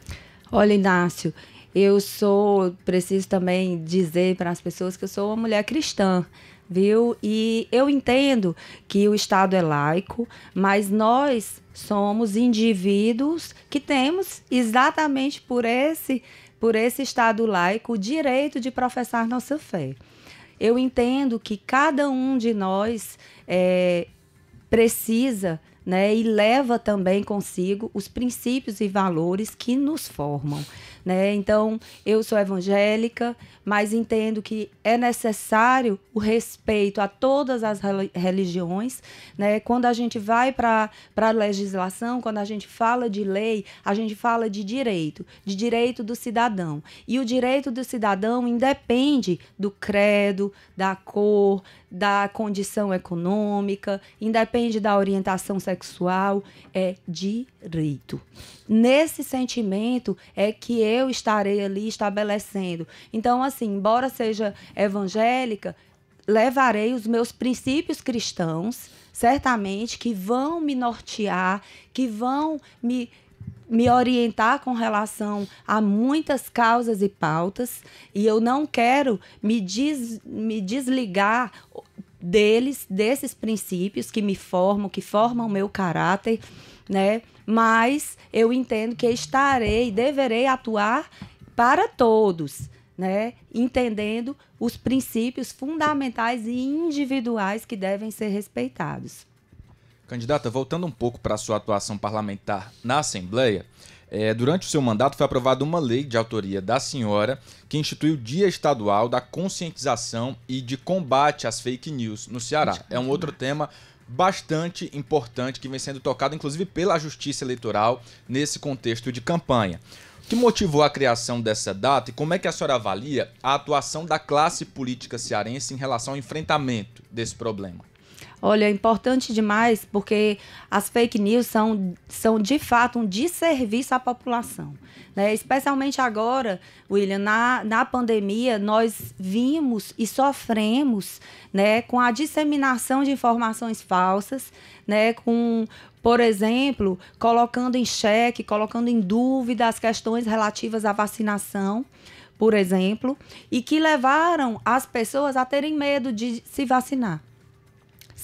Olha, Inácio, eu sou, preciso também dizer para as pessoas que eu sou uma mulher cristã viu? E eu entendo que o Estado é laico, mas nós somos indivíduos que temos exatamente por esse por esse Estado laico o direito de professar nossa fé. Eu entendo que cada um de nós é, precisa né, e leva também consigo os princípios e valores que nos formam. Né? Então, eu sou evangélica, mas entendo que é necessário o respeito a todas as religiões. Né? Quando a gente vai para a legislação, quando a gente fala de lei, a gente fala de direito, de direito do cidadão. E o direito do cidadão independe do credo, da cor, da condição econômica, independe da orientação sexual, é direito. Nesse sentimento é que eu estarei ali estabelecendo. Então, assim, embora seja evangélica, levarei os meus princípios cristãos certamente que vão me nortear, que vão me me orientar com relação a muitas causas e pautas e eu não quero me, des, me desligar deles, desses princípios que me formam, que formam o meu caráter, né? Mas eu entendo que estarei, deverei atuar para todos, né? Entendendo os princípios fundamentais e individuais que devem ser respeitados. Candidata, voltando um pouco para a sua atuação parlamentar na Assembleia, é, durante o seu mandato foi aprovada uma lei de autoria da senhora que institui o Dia Estadual da Conscientização e de Combate às Fake News no Ceará. É um outro tema bastante importante que vem sendo tocado, inclusive, pela Justiça Eleitoral nesse contexto de campanha. O que motivou a criação dessa data e como é que a senhora avalia a atuação da classe política cearense em relação ao enfrentamento desse problema? Olha, é importante demais porque as fake news são, são de fato um desserviço à população. Né? Especialmente agora, William, na, na pandemia, nós vimos e sofremos né, com a disseminação de informações falsas, né, com por exemplo, colocando em xeque, colocando em dúvida as questões relativas à vacinação, por exemplo, e que levaram as pessoas a terem medo de se vacinar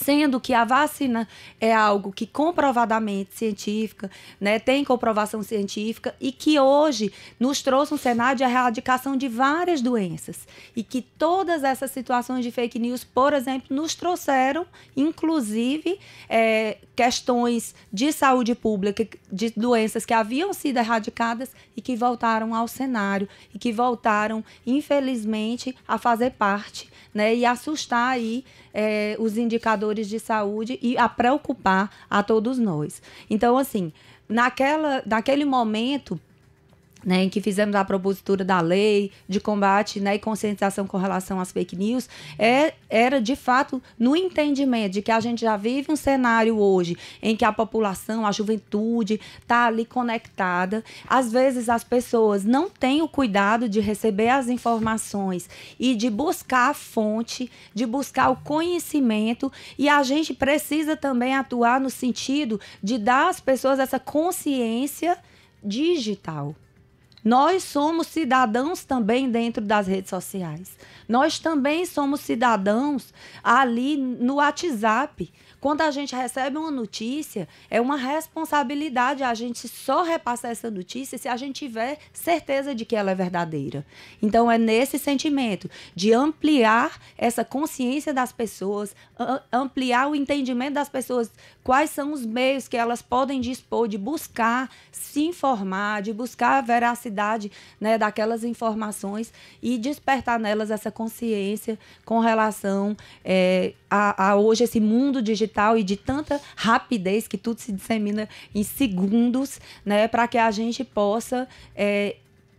sendo que a vacina é algo que comprovadamente científica, né, tem comprovação científica e que hoje nos trouxe um cenário de erradicação de várias doenças e que todas essas situações de fake news, por exemplo, nos trouxeram, inclusive, é, questões de saúde pública, de doenças que haviam sido erradicadas e que voltaram ao cenário e que voltaram, infelizmente, a fazer parte né, e assustar aí é, os indicadores de saúde e a preocupar a todos nós. Então, assim, naquela, naquele momento né, em que fizemos a propositura da lei de combate né, e conscientização com relação às fake news, é, era de fato no entendimento de que a gente já vive um cenário hoje em que a população, a juventude está ali conectada. Às vezes as pessoas não têm o cuidado de receber as informações e de buscar a fonte, de buscar o conhecimento, e a gente precisa também atuar no sentido de dar às pessoas essa consciência digital. Nós somos cidadãos também dentro das redes sociais. Nós também somos cidadãos ali no WhatsApp. Quando a gente recebe uma notícia, é uma responsabilidade. A gente só repassar essa notícia se a gente tiver certeza de que ela é verdadeira. Então, é nesse sentimento de ampliar essa consciência das pessoas, ampliar o entendimento das pessoas, quais são os meios que elas podem dispor de buscar se informar, de buscar a veracidade né, daquelas informações e despertar nelas essa consciência com relação. É, a, a, hoje esse mundo digital e de tanta rapidez que tudo se dissemina em segundos, né, para que a gente possa é,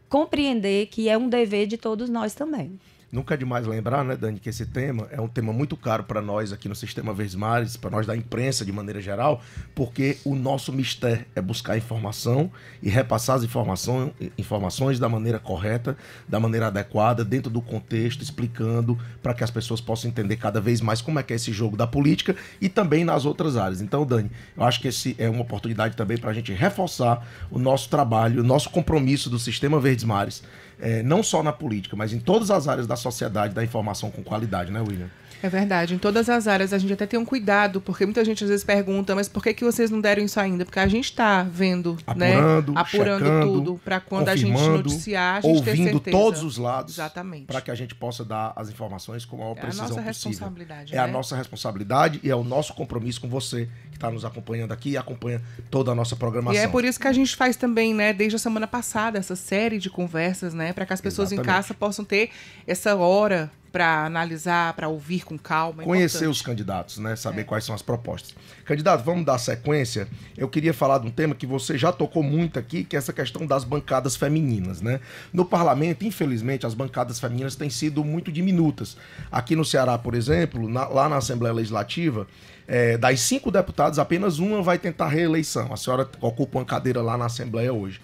compreender que é um dever de todos nós também. Nunca é demais lembrar, né, Dani, que esse tema é um tema muito caro para nós aqui no Sistema Vez Mares, para nós da imprensa de maneira geral, porque o nosso mistério é buscar informação e repassar as informações, informações da maneira correta, da maneira adequada, dentro do contexto, explicando para que as pessoas possam entender cada vez mais como é que é esse jogo da política e também nas outras áreas. Então, Dani, eu acho que esse é uma oportunidade também para a gente reforçar o nosso trabalho, o nosso compromisso do Sistema Verdes Mares é, não só na política, mas em todas as áreas da sociedade da informação com qualidade, né, William? É verdade. Em todas as áreas a gente até tem um cuidado, porque muita gente às vezes pergunta, mas por que, que vocês não deram isso ainda? Porque a gente está vendo, né, apurando, né? Apurando checando, tudo para quando a gente noticiar, a gente ouvindo todos os lados, exatamente, para que a gente possa dar as informações com a maior é precisão possível. É a nossa possível. responsabilidade. É né? a nossa responsabilidade e é o nosso compromisso com você que está nos acompanhando aqui e acompanha toda a nossa programação. E é por isso que a gente faz também, né? Desde a semana passada essa série de conversas, né? Para que as pessoas exatamente. em casa possam ter essa hora para analisar, para ouvir com calma. É Conhecer importante. os candidatos, né? Saber é. quais são as propostas. Candidato, vamos dar sequência. Eu queria falar de um tema que você já tocou muito aqui, que é essa questão das bancadas femininas, né? No parlamento, infelizmente, as bancadas femininas têm sido muito diminutas. Aqui no Ceará, por exemplo, na, lá na Assembleia Legislativa, é, das cinco deputadas, apenas uma vai tentar reeleição. A senhora ocupa uma cadeira lá na Assembleia hoje.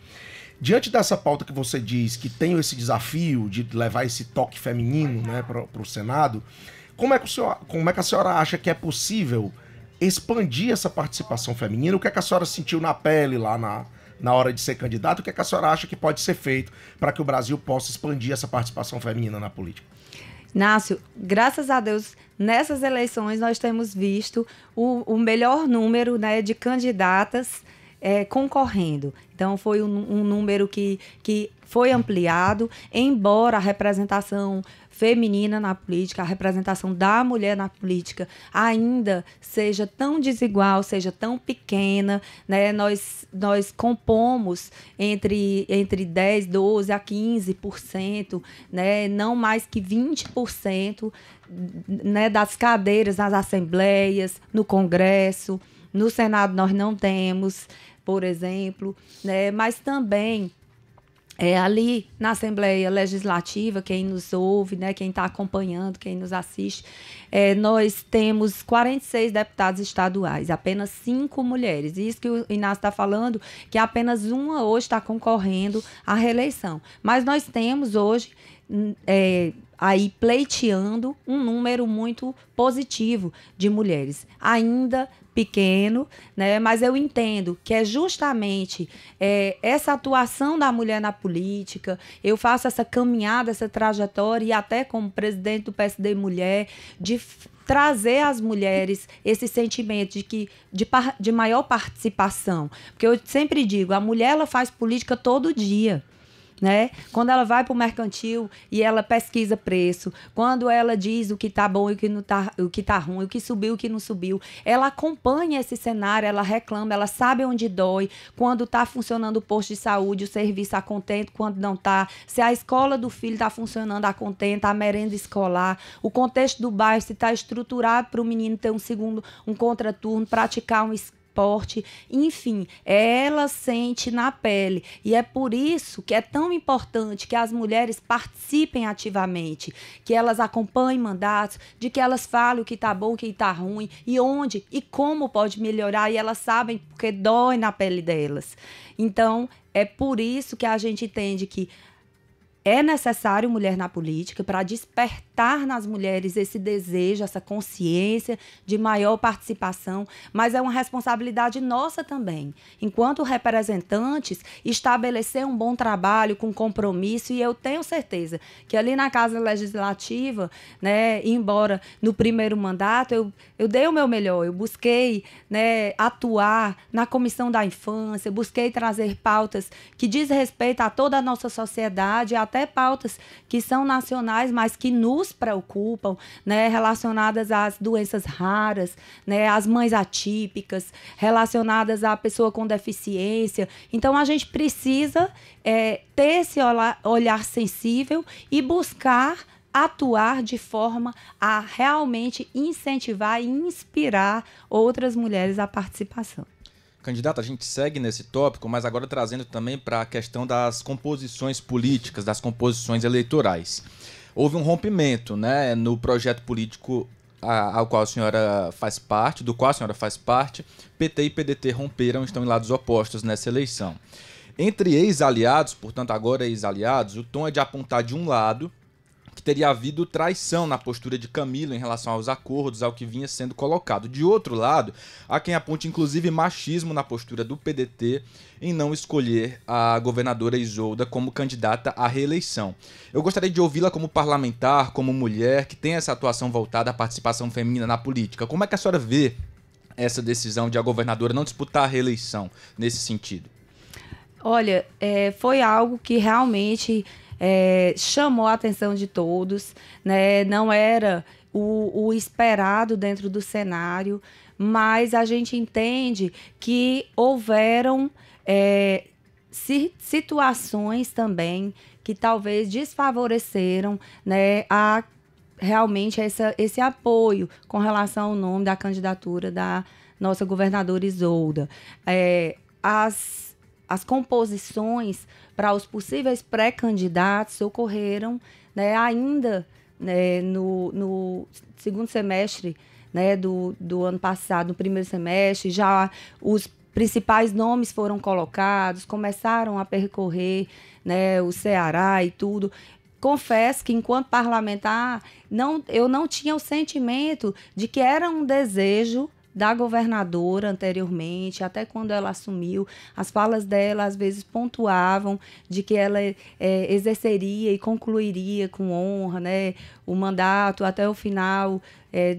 Diante dessa pauta que você diz que tem esse desafio de levar esse toque feminino né, para o Senado, como é, que o senhor, como é que a senhora acha que é possível expandir essa participação feminina? O que, é que a senhora sentiu na pele lá na, na hora de ser candidato? O que, é que a senhora acha que pode ser feito para que o Brasil possa expandir essa participação feminina na política? Nácio, graças a Deus, nessas eleições nós temos visto o, o melhor número né, de candidatas é, concorrendo. Então, foi um, um número que, que foi ampliado, embora a representação feminina na política, a representação da mulher na política ainda seja tão desigual, seja tão pequena, né? Nós nós compomos entre entre 10, 12 a 15%, né? Não mais que 20%, né, das cadeiras nas assembleias, no Congresso, no Senado nós não temos, por exemplo, né? mas também é, ali na Assembleia Legislativa, quem nos ouve, né, quem está acompanhando, quem nos assiste, é, nós temos 46 deputados estaduais, apenas cinco mulheres. Isso que o Inácio está falando, que apenas uma hoje está concorrendo à reeleição. Mas nós temos hoje hum, é, aí pleiteando um número muito positivo de mulheres. Ainda pequeno, né? Mas eu entendo que é justamente é, essa atuação da mulher na política. Eu faço essa caminhada, essa trajetória e até como presidente do PSD Mulher de trazer às mulheres esse sentimento de que de, de maior participação, porque eu sempre digo, a mulher ela faz política todo dia né? Quando ela vai para o mercantil e ela pesquisa preço, quando ela diz o que está bom e o que não tá, o que tá ruim, o que subiu, o que não subiu, ela acompanha esse cenário, ela reclama, ela sabe onde dói, quando está funcionando o posto de saúde, o serviço a tá contento, quando não está, se a escola do filho está funcionando a tá contento, a merenda escolar, o contexto do bairro se está estruturado para o menino ter um segundo, um contraturno, praticar um esporte, enfim, ela sente na pele. E é por isso que é tão importante que as mulheres participem ativamente, que elas acompanhem mandatos, de que elas falem o que está bom, o que está ruim, e onde e como pode melhorar, e elas sabem porque dói na pele delas. Então, é por isso que a gente entende que é necessário mulher na política para despertar nas mulheres esse desejo, essa consciência de maior participação, mas é uma responsabilidade nossa também, enquanto representantes, estabelecer um bom trabalho com compromisso e eu tenho certeza que ali na Casa Legislativa, né, embora no primeiro mandato eu, eu dei o meu melhor, eu busquei, né, atuar na Comissão da Infância, busquei trazer pautas que diz respeito a toda a nossa sociedade, até até pautas que são nacionais, mas que nos preocupam, né, relacionadas às doenças raras, né, às mães atípicas, relacionadas à pessoa com deficiência. Então a gente precisa é, ter esse olhar, olhar sensível e buscar atuar de forma a realmente incentivar e inspirar outras mulheres à participação. Candidato, a gente segue nesse tópico, mas agora trazendo também para a questão das composições políticas, das composições eleitorais. Houve um rompimento né, no projeto político ao qual a senhora faz parte, do qual a senhora faz parte. PT e PDT romperam, estão em lados opostos nessa eleição. Entre ex-aliados, portanto agora ex-aliados, o tom é de apontar de um lado teria havido traição na postura de Camilo em relação aos acordos, ao que vinha sendo colocado. De outro lado, há quem aponte inclusive machismo na postura do PDT em não escolher a governadora Isolda como candidata à reeleição. Eu gostaria de ouvi-la como parlamentar, como mulher, que tem essa atuação voltada à participação feminina na política. Como é que a senhora vê essa decisão de a governadora não disputar a reeleição nesse sentido? Olha, é, foi algo que realmente é, chamou a atenção de todos, né? não era o, o esperado dentro do cenário, mas a gente entende que houveram é, situações também que talvez desfavoreceram né, a realmente essa, esse apoio com relação ao nome da candidatura da nossa governadora Isolda. É, as as composições para os possíveis pré-candidatos ocorreram né, ainda né, no, no, segundo semestre né, do, do ano passado, no primeiro semestre, já os principais nomes foram colocados, começaram a percorrer né, o Ceará e tudo. Confesso que, enquanto parlamentar, não, eu não tinha o sentimento de que era um desejo da governadora anteriormente, até quando ela assumiu, as falas dela às vezes pontuavam de que ela é, exerceria e concluiria com honra né, o mandato até o final. É,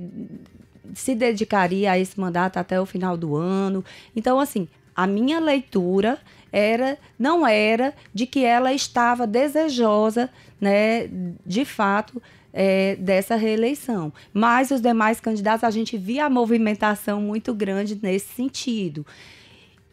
se dedicaria a esse mandato até o final do ano. Então, assim, a minha leitura era não era de que ela estava desejosa, né, de fato, é, dessa reeleição. Mas os demais candidatos, a gente via a movimentação muito grande nesse sentido.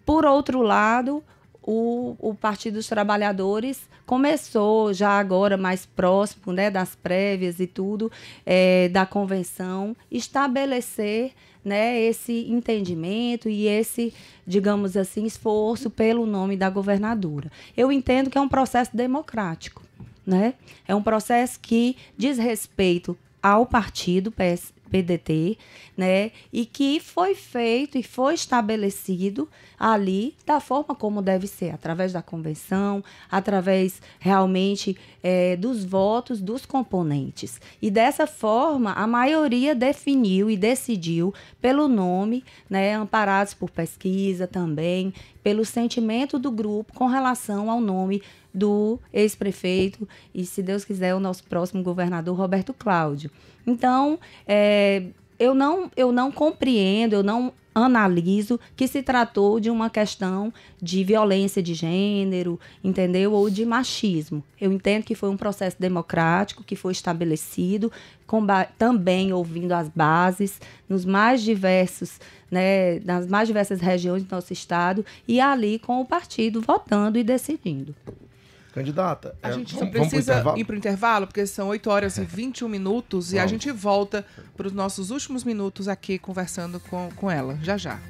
Por outro lado, o, o Partido dos Trabalhadores começou já agora mais próximo né, das prévias e tudo é, da convenção estabelecer né, esse entendimento e esse, digamos assim, esforço pelo nome da governadora. Eu entendo que é um processo democrático né? É um processo que diz respeito ao partido PS, PDT, né? E que foi feito e foi estabelecido ali da forma como deve ser, através da convenção, através realmente é, dos votos dos componentes. E dessa forma, a maioria definiu e decidiu pelo nome, né, amparados por pesquisa também, pelo sentimento do grupo com relação ao nome do ex-prefeito e, se Deus quiser, o nosso próximo governador, Roberto Cláudio. Então, é, eu não, eu não compreendo, eu não analiso que se tratou de uma questão de violência de gênero, entendeu? Ou de machismo. Eu entendo que foi um processo democrático que foi estabelecido, também ouvindo as bases nos mais diversos, né, nas mais diversas regiões do nosso estado e ali com o partido votando e decidindo. Candidata, a é, gente vamos, precisa ir para o intervalo, porque são 8 horas e 21 minutos e a gente volta para os nossos últimos minutos aqui conversando com, com ela. Já já.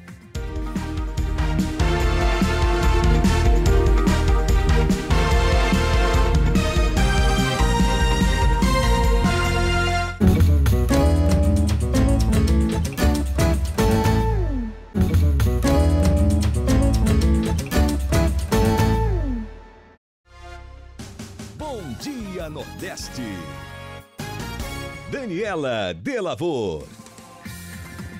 Dia Nordeste. Daniela Delavor.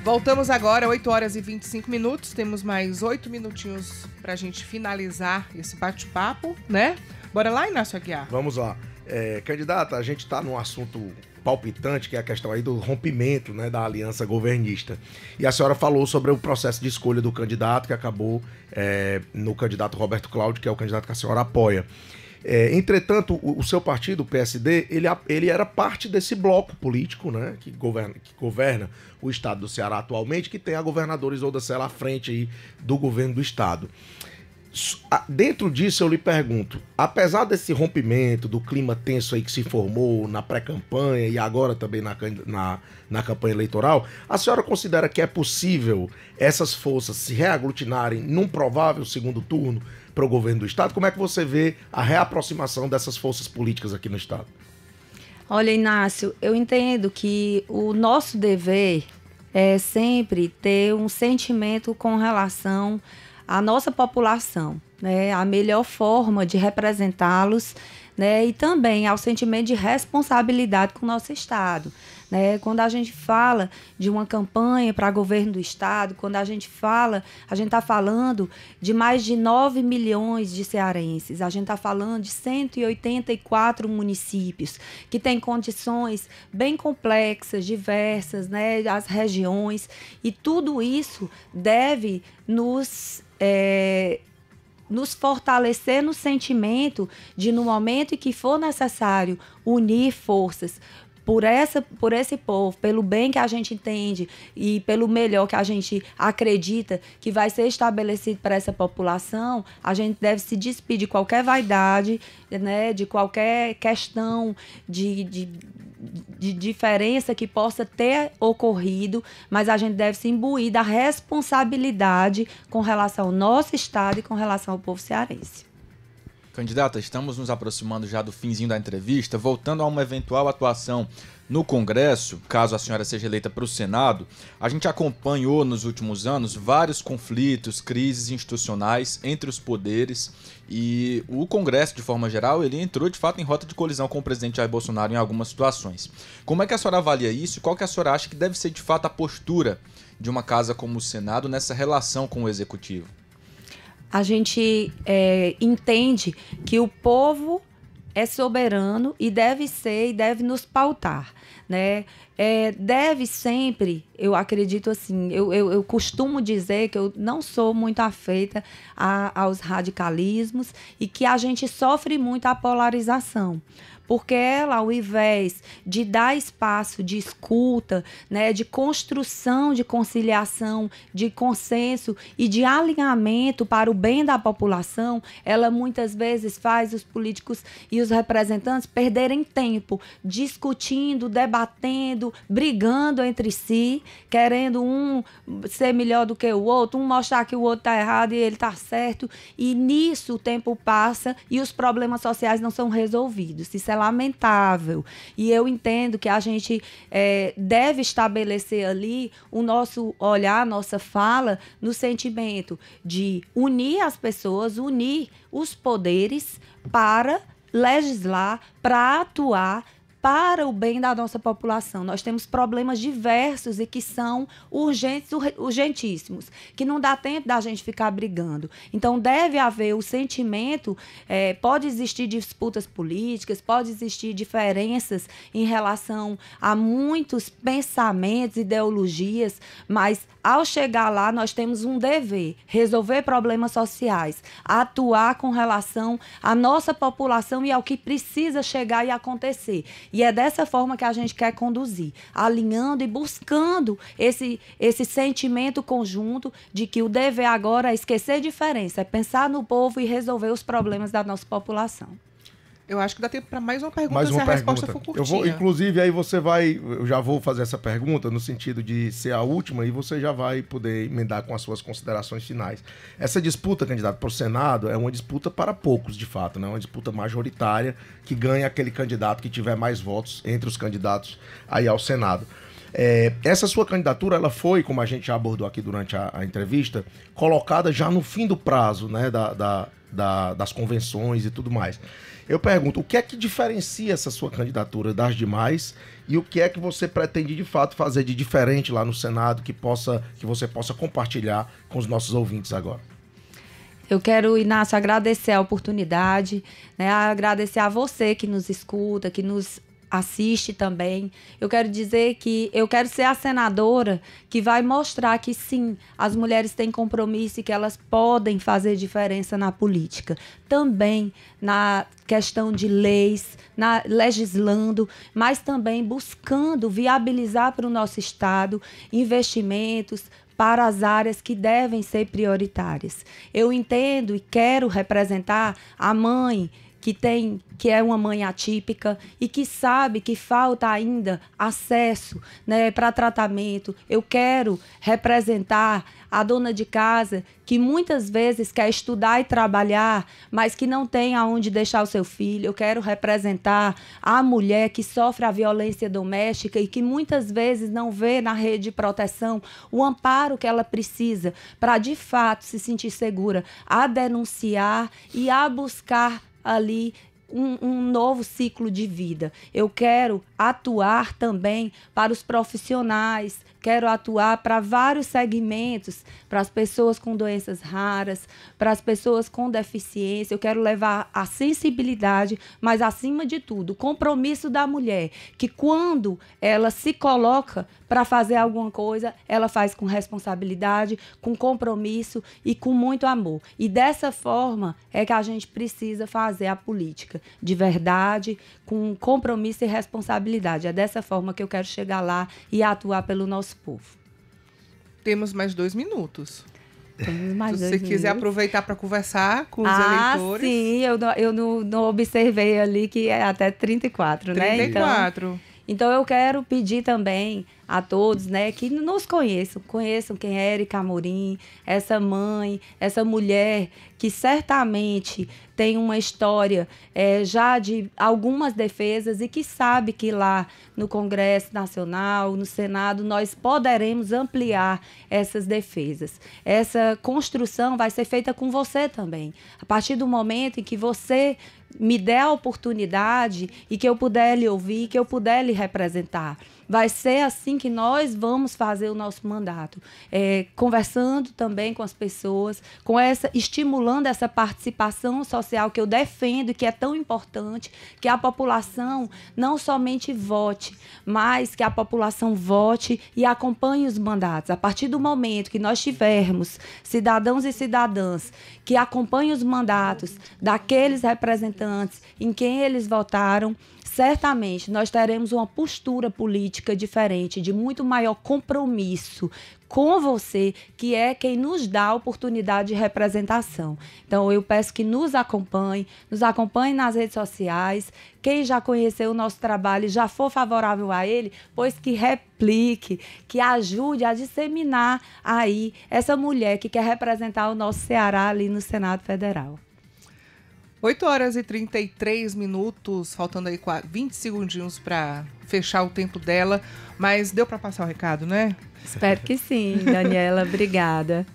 Voltamos agora, 8 horas e 25 minutos. Temos mais 8 minutinhos para a gente finalizar esse bate-papo, né? Bora lá, Inácio Aguiar. Vamos lá. É, candidata, a gente está num assunto palpitante, que é a questão aí do rompimento né, da aliança governista. E a senhora falou sobre o processo de escolha do candidato, que acabou é, no candidato Roberto Cláudio, que é o candidato que a senhora apoia. É, entretanto, o, o, seu partido, o PSD, ele, ele era parte desse bloco político, né? Que governa, que governa o estado do Ceará atualmente, que tem a governadora Isolda Sela à frente aí do governo do estado. Dentro disso eu lhe pergunto, apesar desse rompimento, do clima tenso aí que se formou na pré-campanha e agora também na, na, na, campanha eleitoral, a senhora considera que é possível essas forças se reaglutinarem num provável segundo turno para o governo do Estado? Como é que você vê a reaproximação dessas forças políticas aqui no Estado? Olha, Inácio, eu entendo que o nosso dever é sempre ter um sentimento com relação a a nossa população, né, a melhor forma de representá-los, né, e também ao sentimento de responsabilidade com o nosso Estado. Né? Quando a gente fala de uma campanha para governo do Estado, quando a gente fala, a gente está falando de mais de 9 milhões de cearenses, a gente está falando de 184 municípios que têm condições bem complexas, diversas, né? as regiões, e tudo isso deve nos é, nos fortalecer no sentimento de, no momento em que for necessário, unir forças por, essa, por esse povo, pelo bem que a gente entende e pelo melhor que a gente acredita que vai ser estabelecido para essa população, a gente deve se despedir de qualquer vaidade, né, de qualquer questão de, de de diferença que possa ter ocorrido, mas a gente deve se imbuir da responsabilidade com relação ao nosso Estado e com relação ao povo cearense. Candidata, estamos nos aproximando já do finzinho da entrevista. Voltando a uma eventual atuação no Congresso, caso a senhora seja eleita para o Senado, a gente acompanhou nos últimos anos vários conflitos, crises institucionais entre os poderes e o Congresso, de forma geral, ele entrou de fato em rota de colisão com o presidente Jair Bolsonaro em algumas situações. Como é que a senhora avalia isso e qual que a senhora acha que deve ser de fato a postura de uma casa como o Senado nessa relação com o Executivo? a gente é, entende que o povo é soberano e deve ser e deve nos pautar, né? É, deve sempre, eu acredito assim, eu, eu, eu, costumo dizer que eu não sou muito afeita a, aos radicalismos e que a gente sofre muito a polarização porque ela, ao invés de dar espaço de escuta, né, de construção de conciliação, de consenso e de alinhamento para o bem da população, ela muitas vezes faz os políticos e os representantes perderem tempo discutindo, debatendo, brigando entre si, querendo um ser melhor do que o outro, um mostrar que o outro está errado e ele está certo. E nisso o tempo passa e os problemas sociais não são resolvidos. Isso é é lamentável. E eu entendo que a gente é, deve estabelecer ali o nosso olhar, a nossa fala, no sentimento de unir as pessoas, unir os poderes para legislar, para atuar para o bem da nossa população. Nós temos problemas diversos e que são urgentes, urgentíssimos, que não dá tempo da gente ficar brigando. Então, deve haver o sentimento, é, pode existir disputas políticas, pode existir diferenças em relação a muitos pensamentos, ideologias, mas ao chegar lá, nós temos um dever: resolver problemas sociais, atuar com relação à nossa população e ao que precisa chegar e acontecer. E é dessa forma que a gente quer conduzir, alinhando e buscando esse, esse sentimento conjunto de que o dever agora é esquecer diferença, é pensar no povo e resolver os problemas da nossa população. Eu acho que dá tempo para mais uma pergunta mais uma se a pergunta. resposta for curtinha. Eu vou, inclusive, aí você vai. Eu já vou fazer essa pergunta no sentido de ser a última e você já vai poder emendar com as suas considerações finais. Essa disputa, candidato, para o Senado é uma disputa para poucos, de fato, né? É uma disputa majoritária que ganha aquele candidato que tiver mais votos entre os candidatos aí ao Senado. É, essa sua candidatura, ela foi, como a gente já abordou aqui durante a, a entrevista, colocada já no fim do prazo, né? da, da, da das convenções e tudo mais. Eu pergunto, o que é que diferencia essa sua candidatura das demais e o que é que você pretende de fato fazer de diferente lá no Senado que possa que você possa compartilhar com os nossos ouvintes agora? Eu quero, Inácio, agradecer a oportunidade, né, agradecer a você que nos escuta, que nos assiste também. Eu quero dizer que eu quero ser a senadora que vai mostrar que sim, as mulheres têm compromisso e que elas podem fazer diferença na política. Também na questão de leis, na, legislando, mas também buscando viabilizar para o nosso Estado investimentos, para as áreas que devem ser prioritárias. Eu entendo e quero representar a mãe que tem, que é uma mãe atípica e que sabe que falta ainda acesso, né, para tratamento. Eu quero representar a dona de casa que muitas vezes quer estudar e trabalhar, mas que não tem aonde deixar o seu filho. Eu quero representar a mulher que sofre a violência doméstica e que muitas vezes não vê na rede de proteção o amparo que ela precisa para de fato se sentir segura a denunciar e a buscar ali um, um, novo ciclo de vida. Eu quero atuar também para os profissionais, quero atuar para vários segmentos, para as pessoas com doenças raras, para as pessoas com deficiência. Eu quero levar a sensibilidade, mas acima de tudo, o compromisso da mulher, que quando ela se coloca para fazer alguma coisa, ela faz com responsabilidade, com compromisso e com muito amor. E dessa forma é que a gente precisa fazer a política de verdade, com compromisso e responsabilidade. É dessa forma que eu quero chegar lá e atuar pelo nosso povo. Temos mais dois minutos. Se você quiser minutos. aproveitar para conversar com os ah, eleitores. Sim, eu, não, eu não, não, observei ali que é até 34, 34. né? 34. Então, então eu quero pedir também a todos, né, que nos conheçam, conheçam quem é Erika Amorim, essa mãe, essa mulher que certamente tem uma história é, já de algumas defesas e que sabe que lá no Congresso Nacional, no Senado, nós poderemos ampliar essas defesas. Essa construção vai ser feita com você também. A partir do momento em que você me der a oportunidade e que eu puder lhe ouvir, que eu puder lhe representar vai ser assim que nós vamos fazer o nosso mandato. É, conversando também com as pessoas, com essa, estimulando essa participação social que eu defendo e que é tão importante, que a população não somente vote, mas que a população vote e acompanhe os mandatos. A partir do momento que nós tivermos cidadãos e cidadãs que acompanhem os mandatos daqueles representantes em quem eles votaram, certamente nós teremos uma postura política diferente, de muito maior compromisso com você, que é quem nos dá a oportunidade de representação. Então, eu peço que nos acompanhe, nos acompanhe nas redes sociais. Quem já conheceu o nosso trabalho e já for favorável a ele, pois que replique, que ajude a disseminar aí essa mulher que quer representar o nosso Ceará ali no Senado Federal. 8 horas e 33 minutos, faltando aí 20 segundinhos para fechar o tempo dela, mas deu para passar o recado, né? Espero que sim, Daniela, obrigada.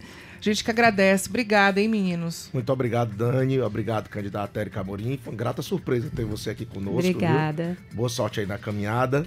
gente que agradece. Obrigada, hein, meninos. Muito obrigado, Dani. Obrigado, candidata Érica Amorim. Foi uma grata surpresa ter você aqui conosco. Obrigada. Viu? Boa sorte aí na caminhada.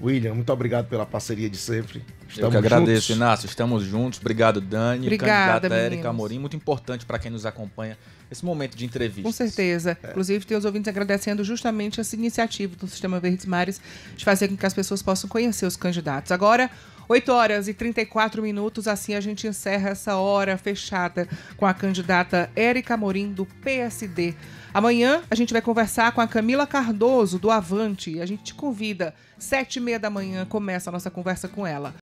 William, muito obrigado pela parceria de sempre. Estamos Eu que agradeço, juntos. Inácio. Estamos juntos. Obrigado, Dani. Obrigada, candidata meninos. Érica Amorim. Muito importante para quem nos acompanha esse momento de entrevista. Com certeza. É. Inclusive, tem os ouvintes agradecendo justamente essa iniciativa do Sistema Verdes Mares de fazer com que as pessoas possam conhecer os candidatos. Agora, 8 horas e 34 minutos, assim a gente encerra essa hora fechada com a candidata Érica Morim, do PSD. Amanhã a gente vai conversar com a Camila Cardoso, do Avante. A gente te convida. Sete e meia da manhã começa a nossa conversa com ela.